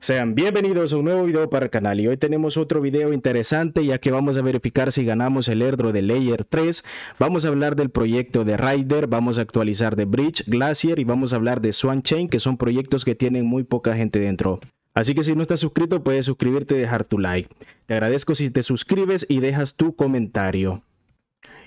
Sean bienvenidos a un nuevo video para el canal y hoy tenemos otro video interesante ya que vamos a verificar si ganamos el Erdro de Layer 3, vamos a hablar del proyecto de Rider, vamos a actualizar de Bridge, Glacier y vamos a hablar de Swan Chain que son proyectos que tienen muy poca gente dentro. Así que si no estás suscrito puedes suscribirte y dejar tu like. Te agradezco si te suscribes y dejas tu comentario.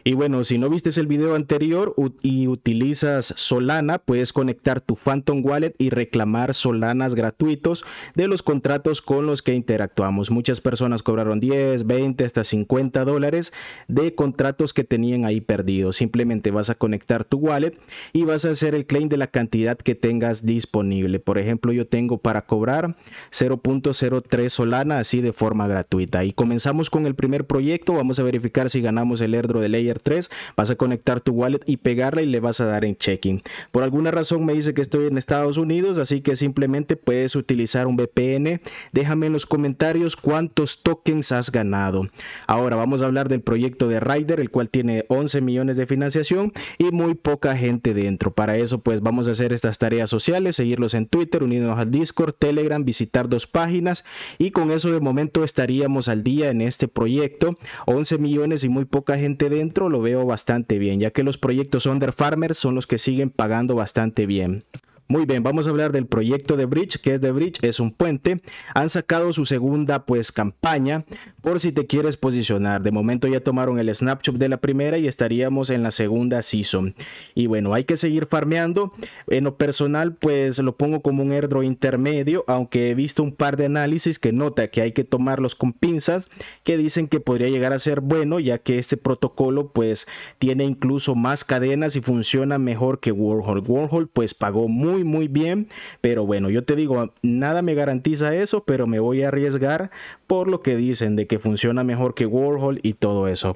Y bueno, si no viste el video anterior y utilizas Solana, puedes conectar tu Phantom Wallet y reclamar Solanas gratuitos de los contratos con los que interactuamos. Muchas personas cobraron 10, 20, hasta 50 dólares de contratos que tenían ahí perdidos. Simplemente vas a conectar tu wallet y vas a hacer el claim de la cantidad que tengas disponible. Por ejemplo, yo tengo para cobrar 0.03 Solana así de forma gratuita. Y comenzamos con el primer proyecto. Vamos a verificar si ganamos el erdro de Layer 3, vas a conectar tu wallet y pegarla y le vas a dar en checking. Por alguna razón me dice que estoy en Estados Unidos, así que simplemente puedes utilizar un VPN. Déjame en los comentarios cuántos tokens has ganado. Ahora vamos a hablar del proyecto de Rider, el cual tiene 11 millones de financiación y muy poca gente dentro. Para eso pues vamos a hacer estas tareas sociales, seguirlos en Twitter, unirnos al Discord, Telegram, visitar dos páginas y con eso de momento estaríamos al día en este proyecto. 11 millones y muy poca gente dentro lo veo bastante bien, ya que los proyectos under farmers son los que siguen pagando bastante bien. Muy bien, vamos a hablar del proyecto de Bridge, que es de Bridge, es un puente. Han sacado su segunda pues campaña por si te quieres posicionar. De momento ya tomaron el snapshot de la primera y estaríamos en la segunda season. Y bueno, hay que seguir farmeando. En lo personal pues lo pongo como un airdrop intermedio, aunque he visto un par de análisis que nota que hay que tomarlos con pinzas, que dicen que podría llegar a ser bueno, ya que este protocolo pues tiene incluso más cadenas y funciona mejor que Warhol. Warhol pues pagó mucho muy, bien. Pero bueno, yo te digo, nada me garantiza eso, pero me voy a arriesgar por lo que dicen de que funciona mejor que Warhol y todo eso.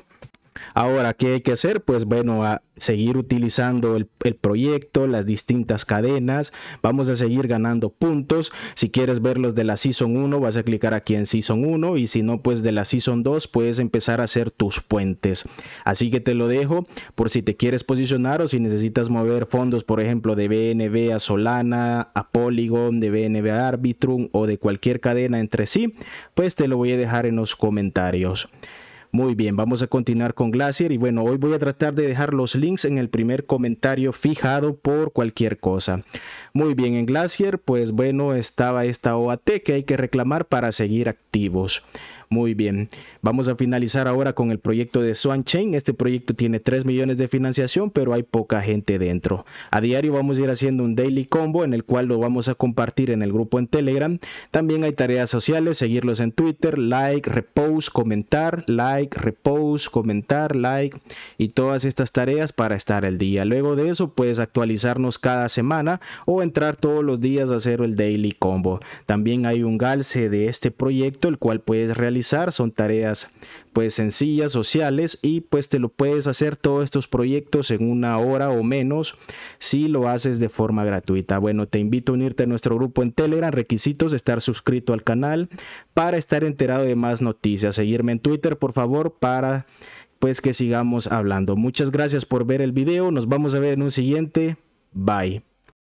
Ahora, ¿qué hay que hacer? Pues bueno, a seguir utilizando el, el, proyecto, las distintas cadenas, vamos a seguir ganando puntos. Si quieres ver los de la Season 1, vas a clicar aquí en Season 1 y si no, pues de la Season 2 puedes empezar a hacer tus puentes. Así que te lo dejo por si te quieres posicionar o si necesitas mover fondos, por ejemplo, de BNB a Solana, a Polygon, de BNB a Arbitrum o de cualquier cadena entre sí, pues te lo voy a dejar en los comentarios. Muy bien, vamos a continuar con Glacier y bueno, hoy voy a tratar de dejar los links en el primer comentario fijado por cualquier cosa. Muy bien, en Glacier pues bueno, estaba esta OAT que hay que reclamar para seguir activos. Muy bien. Vamos a finalizar ahora con el proyecto de Swan Chain. Este proyecto tiene 3 millones de financiación, pero hay poca gente dentro. A diario vamos a ir haciendo un daily combo en el cual lo vamos a compartir en el grupo en Telegram. También hay tareas sociales, seguirlos en Twitter, like, repost, comentar, like, repost, comentar, like y todas estas tareas para estar al día. Luego de eso puedes actualizarnos cada semana o entrar todos los días a hacer el daily combo. También hay un galce de este proyecto el cual puedes realizar son tareas pues sencillas, sociales y pues te lo puedes hacer todos estos proyectos en una hora o menos si lo haces de forma gratuita. Bueno, te invito a unirte a nuestro grupo en Telegram, requisitos, estar suscrito al canal para estar enterado de más noticias, seguirme en Twitter por favor para pues que sigamos hablando. Muchas gracias por ver el video, nos vamos a ver en un siguiente, bye.